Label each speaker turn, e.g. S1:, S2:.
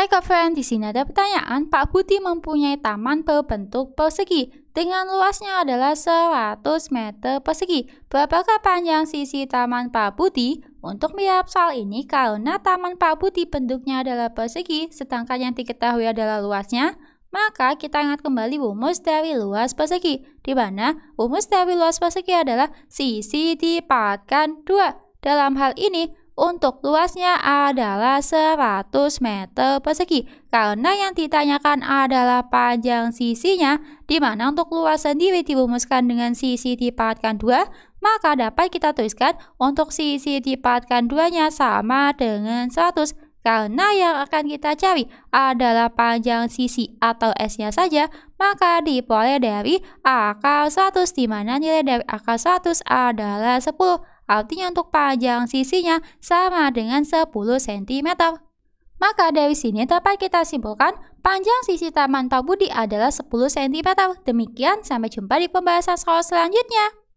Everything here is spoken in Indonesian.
S1: Hai di sini ada pertanyaan. Pak Budi mempunyai taman berbentuk persegi dengan luasnya adalah 100 meter persegi. Berapakah panjang sisi taman Pak Budi? Untuk menjawab soal ini, karena taman Pak Budi bentuknya adalah persegi, sedangkan yang diketahui adalah luasnya, maka kita ingat kembali rumus dari luas persegi, di mana rumus dari luas persegi adalah sisi dipatkan dua. Dalam hal ini, untuk luasnya adalah 100 meter persegi. Karena yang ditanyakan adalah panjang sisinya, di mana untuk luas sendiri dirumuskan dengan sisi dipadatkan 2, maka dapat kita tuliskan untuk sisi dipadatkan 2-nya sama dengan 100 karena yang akan kita cari adalah panjang sisi atau S-nya saja, maka diperoleh dari akar 100, di mana nilai dari akar 100 adalah 10. Artinya untuk panjang sisinya sama dengan 10 cm. Maka dari sini dapat kita simpulkan panjang sisi taman Pak Budi adalah 10 cm. Demikian sampai jumpa di pembahasan soal selanjutnya.